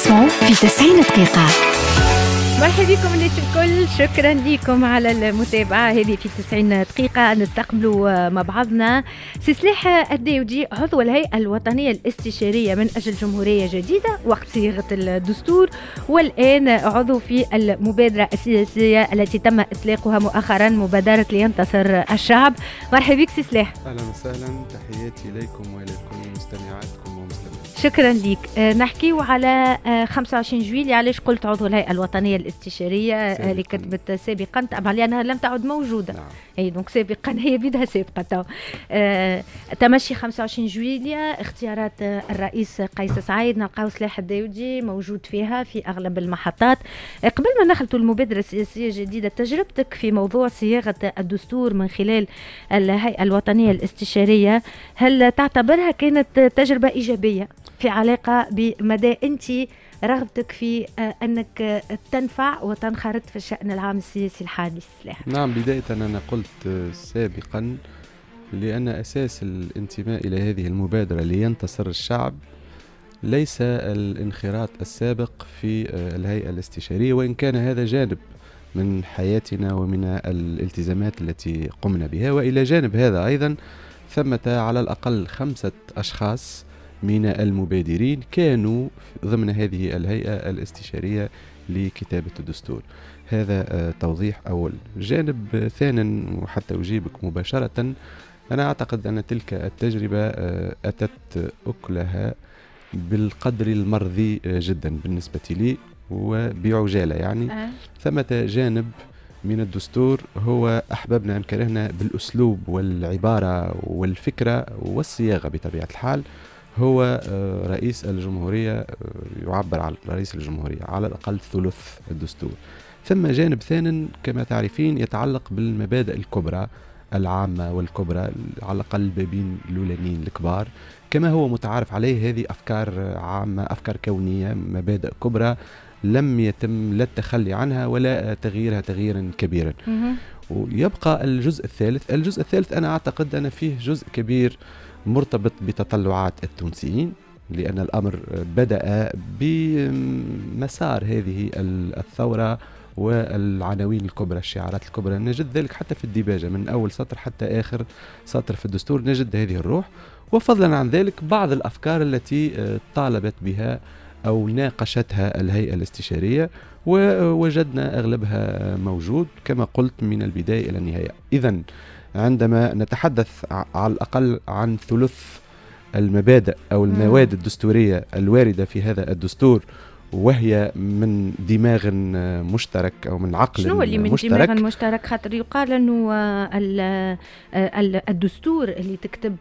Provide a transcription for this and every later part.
تسمعوا في 90 دقيقة مرحبا بكم الناس الكل شكرا لكم على المتابعة هذه في 90 دقيقة نستقبلوا مع بعضنا سي سلاح الداودي عضو الهيئة الوطنية الاستشارية من أجل جمهورية جديدة وقت صياغة الدستور والآن عضو في المبادرة السياسية التي تم إطلاقها مؤخرا مبادرة لينتصر الشعب مرحبا بك سي سلاح أهلا وسهلا تحياتي إليكم وإلى كل مستمعاتكم شكرا لك آه، نحكيو على 25 آه، جويلي علاش قلت عضو الهيئة الوطنية الاستشارية آه، اللي كتبت سابقا طبعا لأنها لم تعد موجودة نعم. أي دونك سابقا هي بدها سابقة تو آه تمشي 25 جويلية اختيارات الرئيس قيس سعيد نلقاو سلاح الداودي موجود فيها في أغلب المحطات قبل ما نخلطوا المبادرة السياسية الجديدة تجربتك في موضوع صياغة الدستور من خلال الهيئة الوطنية الاستشارية هل تعتبرها كانت تجربة إيجابية؟ في علاقة بمدى أنت رغبتك في آه، أنك آه، تنفع وتنخرط في الشأن العام السياسي الحالي السلاح. نعم بداية أنا قلت آه، سابقا لأن أساس الانتماء إلى هذه المبادرة لينتصر الشعب ليس الانخراط السابق في الهيئة الاستشارية وإن كان هذا جانب من حياتنا ومن الالتزامات التي قمنا بها وإلى جانب هذا أيضا ثمة على الأقل خمسة أشخاص من المبادرين كانوا ضمن هذه الهيئة الاستشارية لكتابة الدستور هذا آه، توضيح أول جانب ثاني وحتى أجيبك مباشرة أنا أعتقد أن تلك التجربة آه، أتت أكلها بالقدر المرضي آه، جدا بالنسبة لي وبعجالة يعني ثمة جانب من الدستور هو أحببنا أم كرهنا بالأسلوب والعبارة والفكرة والصياغة بطبيعة الحال هو آه، رئيس الجمهورية آه، يعبر على رئيس الجمهورية على الأقل ثلث الدستور ثم جانب ثان كما تعرفين يتعلق بالمبادئ الكبرى العامة والكبرى على الأقل بابين الأولانيين الكبار كما هو متعارف عليه هذه أفكار عامة أفكار كونية مبادئ كبرى لم يتم لا التخلي عنها ولا تغييرها تغييرا كبيرا ويبقى الجزء الثالث الجزء الثالث أنا أعتقد أن فيه جزء كبير آه مرتبط بتطلعات التونسيين لأن الأمر بدأ بمسار هذه الثورة والعناوين الكبرى الشعارات الكبرى نجد ذلك حتى في الديباجة من أول سطر حتى آخر سطر في الدستور نجد هذه الروح وفضلا عن ذلك بعض الأفكار التي آه، طالبت بها أو ناقشتها الهيئة الاستشارية ووجدنا أغلبها موجود كما قلت من البداية إلى النهاية إذا عندما نتحدث على الأقل عن ثلث المبادئ أو المواد الدستورية الواردة في هذا الدستور وهي من دماغ مشترك او من عقل شنو اللي من مشترك. دماغ مشترك خاطر يقال انه الدستور اللي تكتب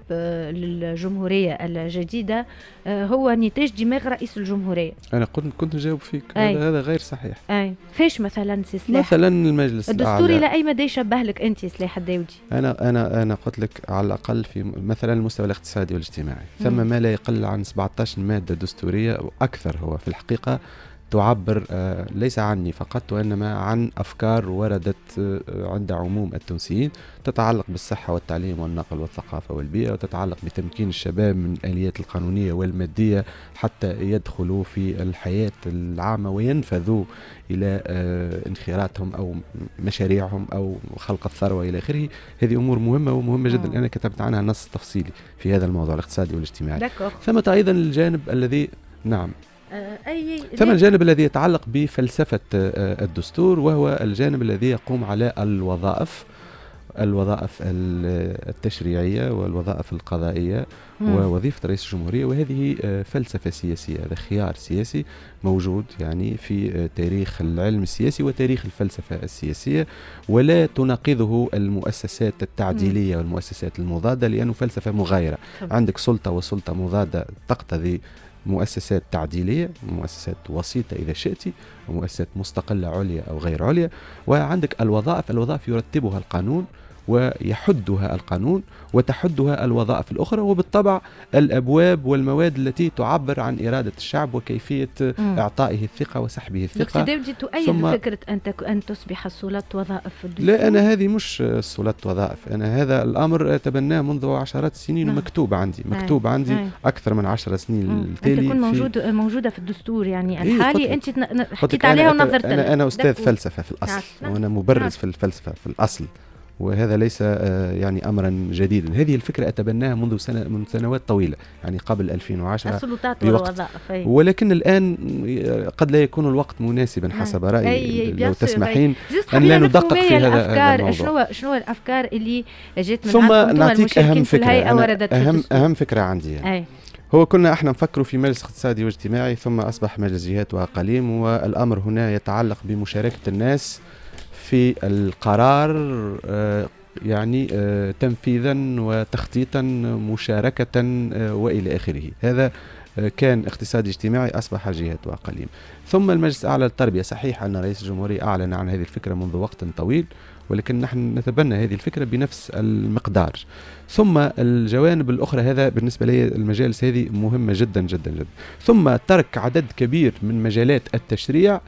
للجمهوريه الجديده آه، هو نتاج دماغ رئيس الجمهوريه انا قلت كنت نجاوب فيك أي. هذا غير صحيح اي فاش مثلا سي سلاح مثلا المجلس الدستور الى اي مدى يشبه لك انت سلاح الداودي انا انا انا قلت لك على الاقل في مثلا المستوى الاقتصادي والاجتماعي ثم ما لا يقل عن 17 ماده دستوريه واكثر هو في الحقيقه تعبر آه، ليس عني فقط وإنما عن أفكار وردت آه، عند عموم التونسيين تتعلق بالصحة والتعليم والنقل والثقافة والبيئة وتتعلق بتمكين الشباب من الآليات القانونية والمادية حتى يدخلوا في الحياة العامة وينفذوا إلى آه، انخراطهم أو مشاريعهم أو خلق الثروة إلى آخره هذه أمور مهمة ومهمة جدا أنا كتبت عنها نص تفصيلي في هذا الموضوع الاقتصادي والاجتماعي ثمت أيضا الجانب الذي نعم آه، أي ثم الجانب الذي يتعلق بفلسفة آه، الدستور وهو الجانب الذي يقوم على الوظائف الوظائف التشريعية والوظائف القضائية ووظيفة رئيس الجمهورية وهذه آه، فلسفة سياسية هذا خيار سياسي موجود يعني في تاريخ العلم السياسي وتاريخ الفلسفة السياسية ولا تناقضه المؤسسات التعديلية والمؤسسات المضادة لأنه فلسفة مغايرة عندك سلطة وسلطة مضادة تقتضي مؤسسات تعديلية مؤسسات وسيطة إذا شئت مؤسسات مستقلة عليا أو غير عليا وعندك الوظائف الوظائف يرتبها القانون ويحدها القانون وتحدها الوظائف الأخرى وبالطبع الأبواب والمواد التي تعبر عن إرادة الشعب وكيفية إعطائه الثقة وسحبه الثقة تؤيد ثم فكرة أن, تك... أن تصبح السلطة وظائف الدستور لا أنا هذه مش السلطة وظائف أنا هذا الأمر أتبناه منذ عشرات السنين نعم. ومكتوب عندي نعم. مكتوب عندي نعم. أكثر من عشر سنين م. التالي تكون موجود موجودة في الدستور يعني إيه، الحالي إيه أنت حكيت عليها ونظرت أنا, أنا أستاذ فلسفة في الأصل وأنا مبرز في الفلسفة في الأصل وهذا ليس آه، يعني امرا جديدا هذه الفكره اتبناها منذ سنه من سنوات طويله يعني قبل 2010 السلطات والوظائف ولكن الان آه، قد لا يكون الوقت مناسبا حسب رايي لو تسمحين ان لا ندقق في هذا الافكار شنو شنو الافكار اللي جات من ثم نعطيك اهم فكره اهم اهم فكره عندي يعني. أي. هو كنا احنا نفكروا في مجلس اقتصادي واجتماعي ثم اصبح مجلس جهات واقاليم والامر هنا يتعلق بمشاركه الناس في القرار آه، يعني آه، تنفيذا وتخطيطا مشاركة آه، وإلى آخره هذا كان اقتصاد اجتماعي أصبح جهة اقليم ثم المجلس الأعلى للتربية صحيح أن رئيس الجمهورية أعلن عن هذه الفكرة منذ وقت طويل ولكن نحن نتبنى هذه الفكرة بنفس المقدار ثم الجوانب الأخرى هذا بالنسبة لي المجالس هذه مهمة جدا جدا جدا ثم ترك عدد كبير من مجالات التشريع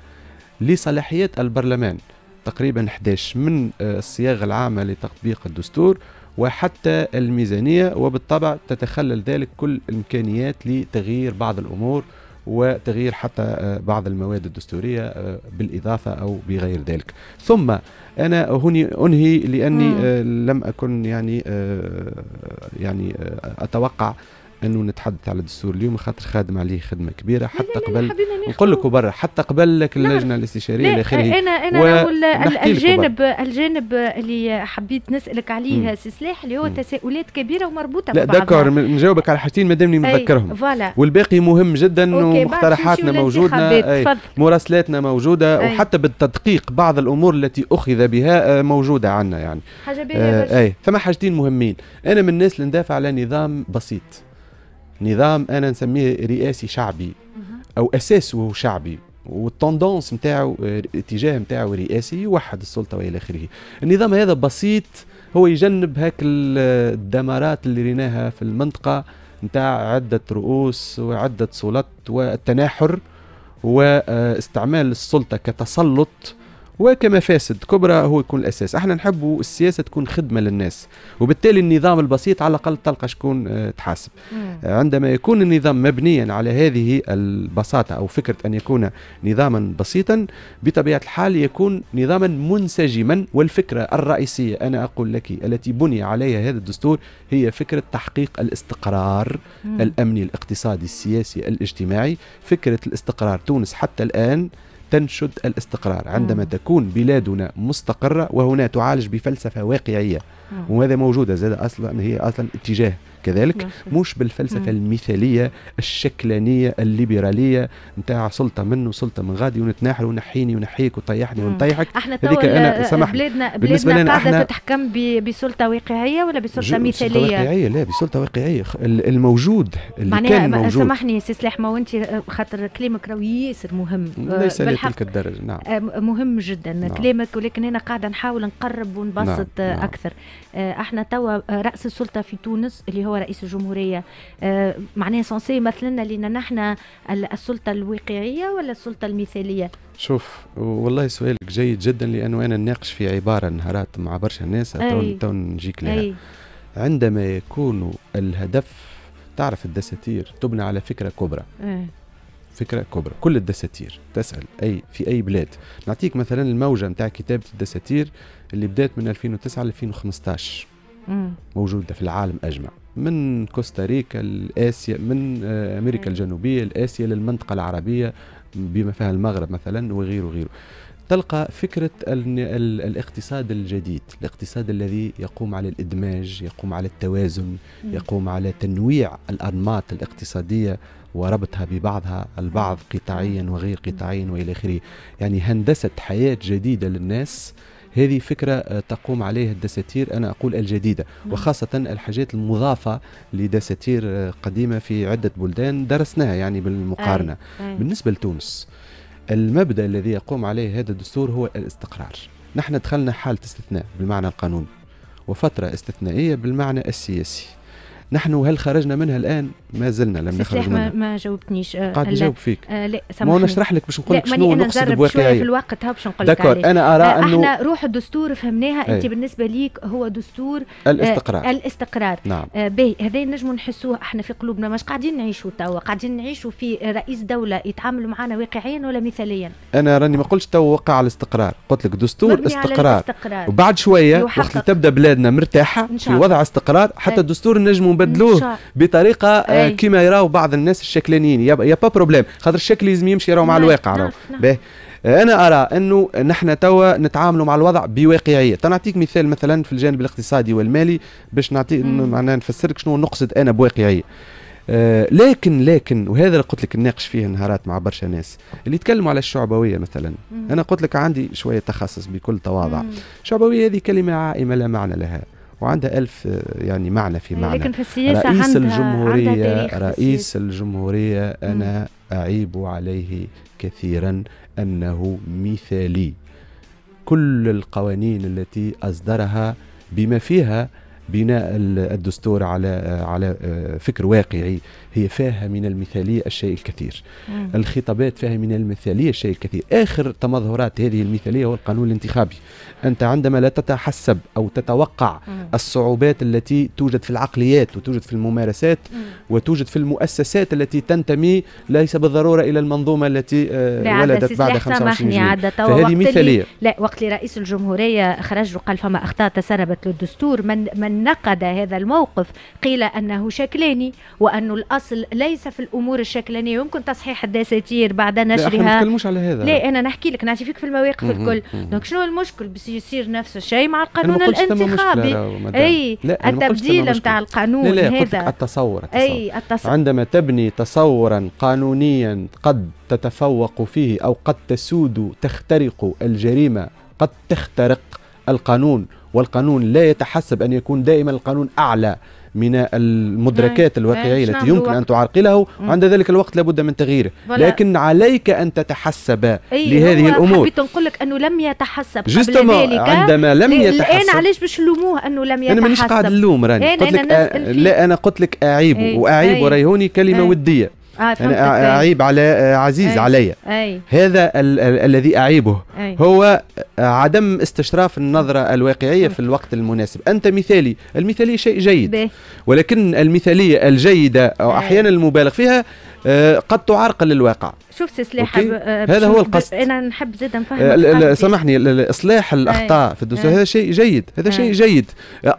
لصلاحيات البرلمان تقريبا 11 من آه، الصياغة العامة لتطبيق الدستور وحتى الميزانية وبالطبع تتخلل ذلك كل الإمكانيات لتغيير بعض الأمور وتغيير حتى آه، بعض المواد الدستورية آه، بالإضافة أو بغير ذلك ثم أنا هني أنهي لأني مم. لم أكن يعني يعني أتوقع انه نتحدث على الدستور اليوم خاطر خادم عليه خدمه كبيره حتى قبل نقول لك برا حتى قبل لك اللجنه الاستشاريه الى اخره انا انا و... الجانب الجانب اللي حبيت نسالك عليه سي سلاح اللي هو تساؤلات كبيره ومربوطه لا دكر نجاوبك على حاجتين ما دامني متذكرهم فوالا والباقي مهم جدا ومقترحاتنا موجوده مراسلاتنا موجوده أي. وحتى بالتدقيق بعض الامور التي اخذ بها آه، موجوده عنا يعني حاجه باهيه ثم حاجتين مهمين انا من الناس اللي ندافع على نظام بسيط نظام انا نسميه رئاسي شعبي او اساسه شعبي والتوندونس نتاعو الاتجاه نتاعو رئاسي يوحد السلطه والى اخره النظام هذا بسيط هو يجنب هاك الدمارات اللي ريناها في المنطقه نتاع عده رؤوس وعده سلطات والتناحر واستعمال السلطه كتسلط وكمفاسد كبرى هو يكون الاساس احنا نحبوا السياسه تكون خدمه للناس وبالتالي النظام البسيط على الاقل تلقى شكون آه، تحاسب آه، عندما يكون النظام مبنيا على هذه البساطه او فكره ان يكون نظاما بسيطا بطبيعه الحال يكون نظاما منسجما والفكره الرئيسيه انا اقول لك التي بني عليها هذا الدستور هي فكره تحقيق الاستقرار مم. الامني الاقتصادي السياسي الاجتماعي فكره الاستقرار تونس حتى الان تنشد الاستقرار عندما تكون بلادنا مستقرة وهنا تعالج بفلسفة واقعية وهذا موجودة زاد أصلا هي أصلا اتجاه كذلك نعم. مش بالفلسفه المثاليه الشكلانيه الليبراليه نتاع سلطه من وسلطه من غادي ونتناحر ونحيني ونحيك وطيحني ونطيحك احنا هذيك انا سمح بلادنا بلادنا قاعدة تتحكم بسلطه واقعيه ولا بسلطه مثاليه؟ بسلطه واقعيه لا بسلطه واقعيه الموجود اللي معناها كان موجود سامحني سي سلاح ما وانت آه، خاطر كلامك راهو ياسر مهم آه، ليس لتلك الدرجه نعم آه، مهم جدا نعم. كلامك ولكن انا قاعده نحاول نقرب نعم، ونبسط نعم. اكثر نعم. احنا توا راس السلطه في تونس اللي هو هو رئيس الجمهورية آه، معناها سونسي مثلنا لنا نحن السلطة الواقعية ولا السلطة المثالية شوف والله سؤالك جيد جدا لأنه أنا نناقش في عبارة نهارات مع برشا ناس تو نجيك لها عندما يكون الهدف تعرف الدساتير تبنى على فكرة كبرى أي. فكره كبرى كل الدساتير تسال اي في اي بلاد نعطيك مثلا الموجه نتاع كتابه الدساتير اللي بدات من 2009 ل 2015 موجوده في العالم اجمع من كوستاريكا لاسيا من آه، امريكا الجنوبيه لاسيا للمنطقه العربيه بما فيها المغرب مثلا وغيره وغيره تلقى فكرة الاقتصاد الجديد الاقتصاد الذي يقوم على الإدماج يقوم على التوازن يقوم على تنويع الأنماط الاقتصادية وربطها ببعضها البعض قطاعيا وغير قطاعيا وإلى آخره يعني هندسة حياة جديدة للناس هذه فكرة آه، تقوم عليها الدساتير أنا أقول الجديدة نعم. وخاصة الحاجات المضافة لدساتير آه، قديمة في عدة بلدان درسناها يعني بالمقارنة بالنسبة لتونس المبدأ الذي يقوم عليه هذا الدستور هو الاستقرار نحن دخلنا حالة استثناء بالمعنى القانوني وفترة استثنائية بالمعنى السياسي نحن هل خرجنا منها الان ما زلنا لم نخرج منها ما, ما جاوبتنيش آه، قاعد نجاوب فيك آه لا ما نشرح لك باش نقول لك شنو نقصد بواقعيه في الوقت باش نقول لك انا ارى آه انه احنا روح الدستور فهمناها انت إيه. بالنسبه ليك هو دستور آه، الاستقرار آه الاستقرار نعم آه باهي هذا نجم نحسوه احنا في قلوبنا مش قاعدين نعيشوا توا قاعدين نعيشوا في رئيس دوله يتعامل معنا واقعيا ولا مثاليا انا راني ما قلتش توا وقع على الاستقرار قلت لك دستور استقرار وبعد شويه وقت تبدا بلادنا مرتاحه في وضع استقرار حتى الدستور طيب. نجم يبدلوه بطريقه آه، كما يراو بعض الناس الشكلانيين يا با بروبليم خاطر الشكل لازم يمشي مع نعم، الواقع نعم، نعم. به انا ارى انه نحن توا نتعاملوا مع الوضع بواقعيه تنعطيك طيب، مثال مثلا في الجانب الاقتصادي والمالي باش نعطي معناها نفسرك شنو نقصد انا بواقعيه آه لكن لكن وهذا اللي قلت لك نناقش فيه نهارات مع برشا ناس اللي يتكلموا على الشعبويه مثلا مم. انا قلت لك عندي شويه تخصص بكل تواضع الشعبويه هذه كلمه عائمه لا معنى لها وعندها ألف يعني معنى في معنى لكن في السياسة رئيس عندها الجمهورية عندها رئيس الجمهورية أنا أعيب عليه كثيرا أنه مثالي كل القوانين التي أصدرها بما فيها بناء الدستور على على آه، فكر واقعي هي فيها من المثالية الشيء الكثير مم. الخطابات فيها من المثالية الشيء الكثير آخر تمظهرات هذه المثالية هو القانون الانتخابي أنت عندما لا تتحسب أو تتوقع مم. الصعوبات التي توجد في العقليات وتوجد في الممارسات مم. وتوجد في المؤسسات التي تنتمي ليس بالضرورة إلى المنظومة التي آه، ولدت بعد 25 جنيه فهذه مثالية لا وقت رئيس الجمهورية خرج وقال فما أخطاء تسربت للدستور من, من نقد هذا الموقف قيل أنه شكلاني وأن الأصل الأصل ليس في الأمور الشكلانية يمكن تصحيح الدساتير بعد نشرها لا نتكلموش على هذا لا أنا نحكي لك نعطي فيك في المواقف الكل دونك شنو المشكل بس يصير نفس الشيء مع القانون الانتخابي أي التبديل نتاع القانون لا لا هذا التصور, التصور. أي التصور. عندما تبني تصورا قانونيا قد تتفوق فيه أو قد تسود تخترق الجريمة قد تخترق القانون والقانون لا يتحسب أن يكون دائما القانون أعلى من المدركات نعم. الواقعية نعم. التي نعم. يمكن أن تعرقله وعند ذلك الوقت لابد من تغييره لكن عليك أن تتحسب لهذه الأمور حبيت نقول لك أنه لم يتحسب قبل ذلك عندما لم يتحسب الآن علاش باش نلوموه أنه لم يتحسب أنا مانيش قاعد نلوم راني قلت لك آه، لا أنا قلت لك أعيب وأعيب وريهوني كلمة ودية آه انا يعني اعيب على آه، عزيز أي. علي أي. هذا ال ال الذي اعيبه أي. هو آه، عدم استشراف النظره الواقعيه في الوقت المناسب انت مثالي المثاليه شيء جيد بيه. ولكن المثاليه الجيده او احيانا المبالغ فيها آه، قد تعرقل الواقع شوف سي سلاح هذا هو القصد انا نحب زاد نفهم سامحني اصلاح الاخطاء في الدستور هذا شيء جيد هذا شيء جيد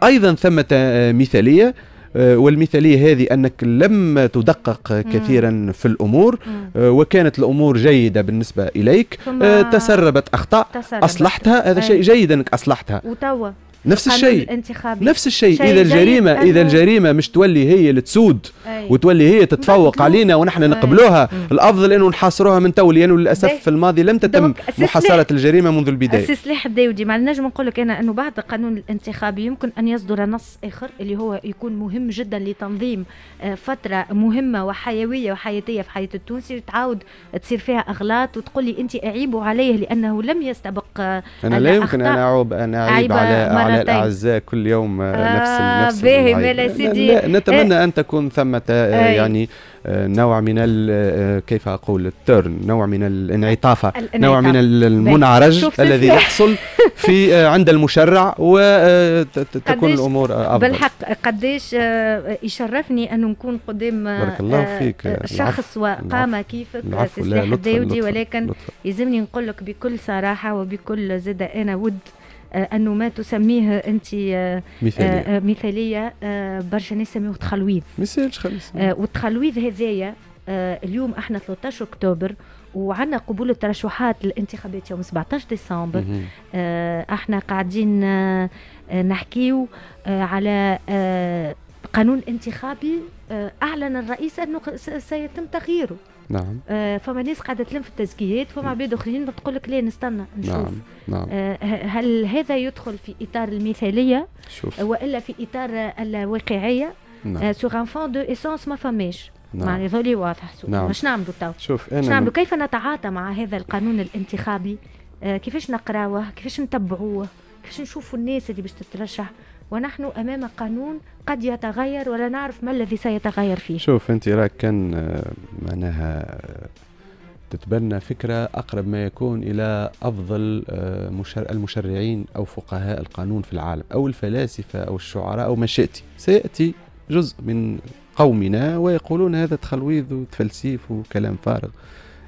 ايضا ثمه مثاليه آه، والمثالية هذه أنك لم تدقق كثيرا في الأمور آه، وكانت الأمور جيدة بالنسبة إليك آه، تسربت أخطاء تسربت. أصلحتها هذا شيء جيد أنك أصلحتها وتوا نفس الشيء نفس الشيء اذا الجريمه اذا الجريمه مش تولي هي اللي تسود أي. وتولي هي تتفوق علينا ونحن نقبلوها الافضل انه نحاصروها من تو لانه للاسف في الماضي لم تتم محاصره الجريمه منذ البدايه السلاح الدولي مع النجم نقول لك انا انه بعد القانون الانتخابي يمكن ان يصدر نص اخر اللي هو يكون مهم جدا لتنظيم آه، فتره مهمه وحيويه وحياتيه في حياه التونسي تعاود تصير فيها اغلاط وتقول لي انت اعيبوا عليه لانه لم يستبق آه، انا لا يمكن ان اعوب ان اعيب على على الأعزاء كل يوم آه نفس آه، سيدي نتمنى أن إيه. تكون ثمة آه، إيه. يعني آه، نوع من كيف أقول الترن نوع من الانعطافة نوع من المنعرج الذي يحصل في عند المشرع وتكون الأمور أفضل بالحق قديش يشرفني أن نكون قدام بارك الله فيك شخص وقام كيفك سي سلاح الداودي ولكن يلزمني نقول لك بكل صراحة وبكل زاد أنا ود آه، انه ما تسميه انت آه، مثاليه آه، مثاليه برشا ناس يسميوه تخلويذ مثالش خلص والتخلويذ هذايا اليوم احنا 13 اكتوبر وعندنا قبول الترشحات للانتخابات يوم 17 ديسمبر احنا قاعدين نحكيو على قانون انتخابي اعلن الرئيس انه سيتم تغييره نعم آه فما ناس قاعده تلم في التزكيات فما نعم. عباد اخرين تقول لك لا نستنى نشوف نعم نعم آه هل هذا يدخل في اطار المثاليه شوف. آه، والا في اطار الواقعيه نعم. سوغ ان فون دو اسونس ما فماش نعم. معني ذولي واضح نعم. باش نعملوا تو شوف انا نعملوا كيف نتعاطى مع هذا القانون الانتخابي آه كيفاش نقراوه كيفاش نتبعوه كيفاش نشوفوا الناس اللي باش تترشح ونحن امام قانون قد يتغير ولا نعرف ما الذي سيتغير فيه شوف انت راك كان آه، معناها آه، تتبنى فكرة أقرب ما يكون إلى أفضل آه، المشرعين أو فقهاء القانون في العالم أو الفلاسفة أو الشعراء أو ما شئت سيأتي جزء من قومنا ويقولون هذا تخلويذ وتفلسيف وكلام فارغ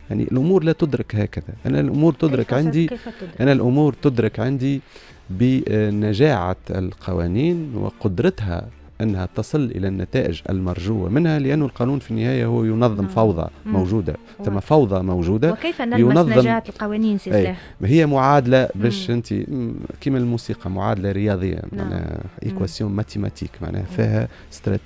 يعني الامور لا تدرك هكذا انا الامور تدرك عندي كيف تدرك؟ انا الامور تدرك عندي بنجاعه القوانين وقدرتها أنها تصل إلى النتائج المرجوة منها لأن القانون في النهاية هو ينظم آه. فوضى موجودة ثم فوضى موجودة وكيف نلمس نجاح القوانين سي هي معادلة باش أنت كما الموسيقى معادلة رياضية نعم. معناها إيكواسيون ماتيماتيك معناها فيها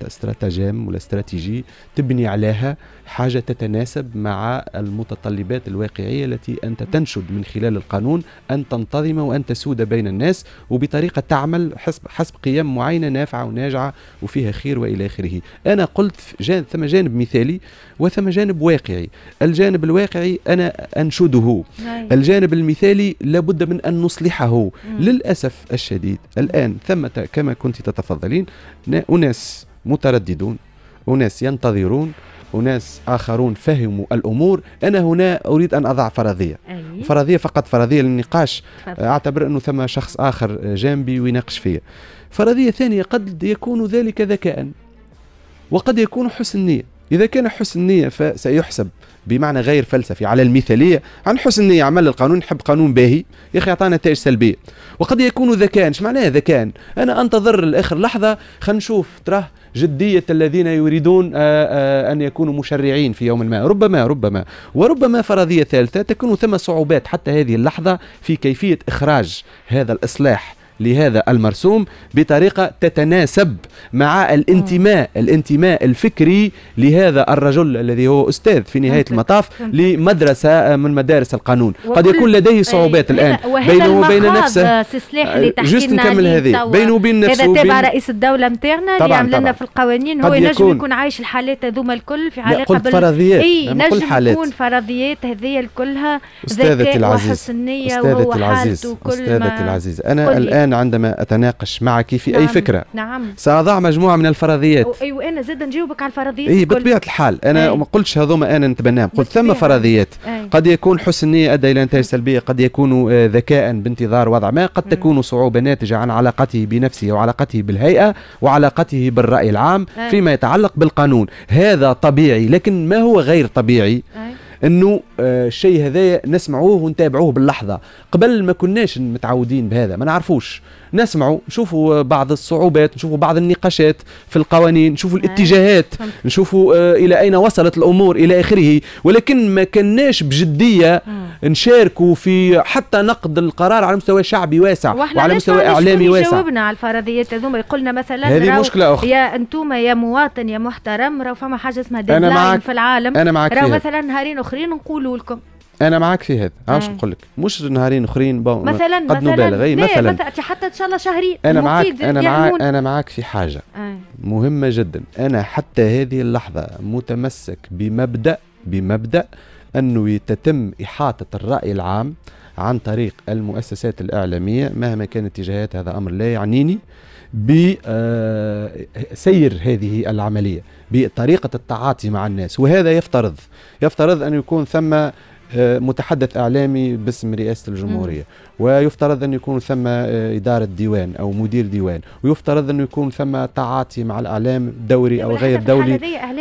استراتاجيم ولا استراتيجي تبني عليها حاجة تتناسب مع المتطلبات الواقعية التي أنت تنشد من خلال القانون أن تنتظم وأن تسود بين الناس وبطريقة تعمل حسب حسب قيم معينة نافعة وناجعة وفيها خير والى اخره انا قلت جانب ثم جانب مثالي وثم جانب واقعي الجانب الواقعي انا انشده هاي. نعم. الجانب المثالي لابد من ان نصلحه م. للاسف الشديد الان ثمه كما كنت تتفضلين اناس مترددون اناس ينتظرون وناس اخرون فهموا الامور انا هنا اريد ان اضع فرضيه أيه. فرضيه فقط فرضيه للنقاش اعتبر انه ثم شخص اخر جانبي ويناقش فيا فرضية ثانية قد يكون ذلك ذكاء وقد يكون حسن نية إذا كان حسن نية فسيحسب بمعنى غير فلسفي على المثالية عن حسن نية عمل القانون نحب قانون باهي يا أخي أعطانا نتائج سلبية وقد يكون ذكاء إيش معناه ذكاء أنا أنتظر لآخر لحظة خلينا نشوف تراه جدية الذين يريدون آه، آه، أن يكونوا مشرعين في يوم ما ربما ربما وربما فرضية ثالثة تكون ثم صعوبات حتى هذه اللحظة في كيفية إخراج هذا الإصلاح لهذا المرسوم بطريقة تتناسب مع الانتماء الانتماء الفكري لهذا الرجل الذي هو أستاذ في نهاية المطاف لمدرسة من مدارس القانون قد يكون لديه إيه، صعوبات الآن بينه وبين نفسه آه، جست نكمل هذه بينه وبين نفسه هذا تابع رئيس الدولة نتاعنا اللي عمل لنا في القوانين هو ينجم يكون عايش الحالات هذوما الكل في علاقة قلت بال... فرضيات اي نجم حالات. يكون فرضيات هذيا كلها أستاذتي العزيز وحسنية أستاذتي العزيز أستاذتي العزيز أنا الآن عندما أتناقش معك في نعم. أي فكرة نعم. سأضع مجموعه من الفرضيات ايوا انا زاد نجاوبك على الفرضيات اي بطبيعه الحال انا أي. ما قلتش هذوما انا نتبناهم قلت ثم فرضيات أي. قد يكون حسن نيه ادى الى نتائج سلبيه قد يكون آه، ذكاء بانتظار وضع ما قد تكون صعوبه ناتجه عن علاقته بنفسه وعلاقته بالهيئه وعلاقته بالراي العام أي. فيما يتعلق بالقانون هذا طبيعي لكن ما هو غير طبيعي أي. انه آه، الشيء هذايا نسمعوه ونتابعوه باللحظه قبل ما كناش متعودين بهذا ما نعرفوش نسمعوا نشوفوا بعض الصعوبات نشوفوا بعض النقاشات في القوانين نشوفوا نعم. الاتجاهات نشوفوا آه، الى اين وصلت الامور الى اخره ولكن ما كناش بجديه نشاركوا في حتى نقد القرار على مستوى شعبي واسع وعلى مستوى اعلامي واسع جاوبنا على الفرضيات هذوما قلنا مثلا هذه مشكله اخرى يا انتم يا مواطن يا محترم راه فما حاجه اسمها ديدلاين في العالم انا معك راه مثلا نهارين اخرين نقولوا لكم انا معك في هذا عاوش نقول لك مش نهارين اخرين بون مثلا قد مثلا نبالغ اي مثلا انت حتى ان شاء الله شهري انا معك انا يعني معك انا معك في حاجه أي. آه. مهمه جدا انا حتى هذه اللحظه متمسك بمبدا بمبدا انه يتم احاطه الراي العام عن طريق المؤسسات الاعلاميه مهما كانت اتجاهات هذا امر لا يعنيني بسير آه، هذه العمليه بطريقه التعاطي مع الناس وهذا يفترض يفترض ان يكون ثم آه، متحدث اعلامي باسم رئاسه الجمهوريه ويفترض انه يكون ثم آه، اداره ديوان او مدير ديوان ويفترض انه يكون ثم تعاطي مع الاعلام يعني دوري او غير دولي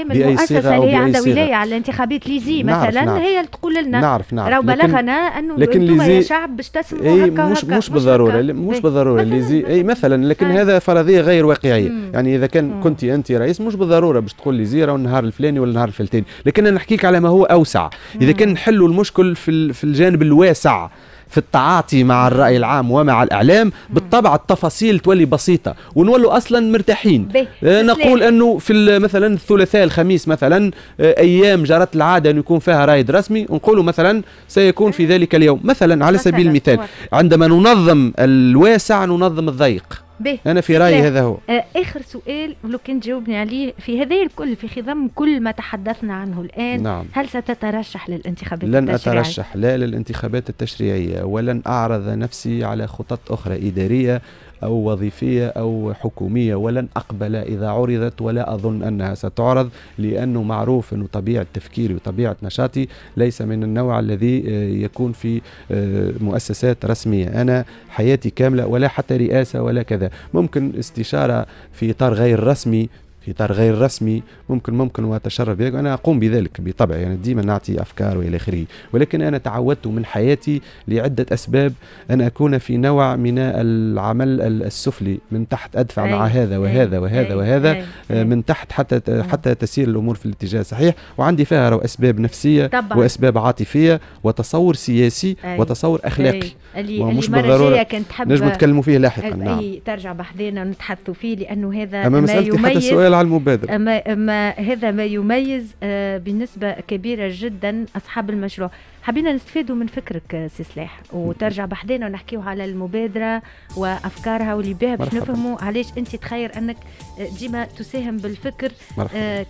باي صيغه او باي صيغه عندها ولايه على الانتخابات ليزي مثلا نعرف هي اللي تقول لنا نعرف نعرف لو بلغنا انه لكن ليزي شعب باش تسمعوا اي هكا مش هكا مش بالضروره مش بالضروره ليزي اي مثلا لكن آه. هذا فرضيه غير واقعيه يعني اذا كان كنت انت رئيس مش بالضروره باش تقول ليزي راه النهار الفلاني ولا النهار الفلتين لكن انا نحكيك على ما هو اوسع اذا كان نحلوا المشكل في, في الجانب الواسع في التعاطي مع الرأي العام ومع الإعلام بالطبع التفاصيل تولي بسيطة ونولوا أصلا مرتاحين آه، نقول أنه في مثلا الثلاثاء الخميس مثلا آه، أيام جرت العادة أن يكون فيها رائد رسمي ونقولوا مثلا سيكون في ذلك اليوم مثلا على سبيل المثال عندما ننظم الواسع ننظم الضيق به انا في رايي هذا هو آه، اخر سؤال لو كان تجاوبني عليه في هذا الكل في خضم كل ما تحدثنا عنه الان نعم. هل ستترشح للانتخابات لن التشريعية؟ اترشح لا للانتخابات التشريعيه ولن اعرض نفسي على خطط اخرى اداريه أو وظيفية أو حكومية ولن أقبل إذا عرضت ولا أظن أنها ستعرض لأنه معروف أنه طبيعة تفكيري وطبيعة نشاطي ليس من النوع الذي آه، يكون في آه، مؤسسات رسمية أنا حياتي كاملة ولا حتى رئاسة ولا كذا ممكن استشارة في إطار غير رسمي في اطار غير رسمي ممكن ممكن واتشرف بذلك انا اقوم بذلك بطبع يعني ديما نعطي افكار والى اخره ولكن انا تعودت من حياتي لعده اسباب ان اكون في نوع من العمل السفلي من تحت ادفع أي مع هذا وهذا أي وهذا أي وهذا أي آه، من تحت حتى حتى تسير الامور في الاتجاه الصحيح وعندي فيها اسباب نفسيه طبعا. واسباب عاطفيه وتصور سياسي أي وتصور اخلاقي أي. ومش بالضروره نجم نتكلموا فيه لاحقا نعم ترجع بحذانا ونتحدثوا فيه لانه هذا اما يميز حتى السؤال على المبادرة اما اما هذا ما يميز آه، بنسبة كبيرة جدا أصحاب المشروع حبينا نستفادوا من فكرك آه، سي سلاح وترجع بحدنا ونحكيو على المبادرة وأفكارها واللي بها باش نفهموا علاش أنت تخير أنك آه، ديما تساهم بالفكر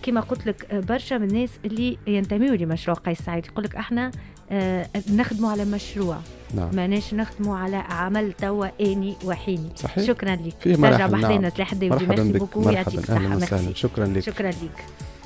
كما قلت لك برشا من الناس اللي ينتميوا لمشروع قيس سعيد يقول لك احنا آه، نخدموا على مشروع نعم. ماناش نخدموا على عمل توا اني وحيني صحيح. شكرا لك نرجع بحذانا تلاح سلاح الدولي ميرسي بوكو يعطيك الصحه شكرا لك شكرا لك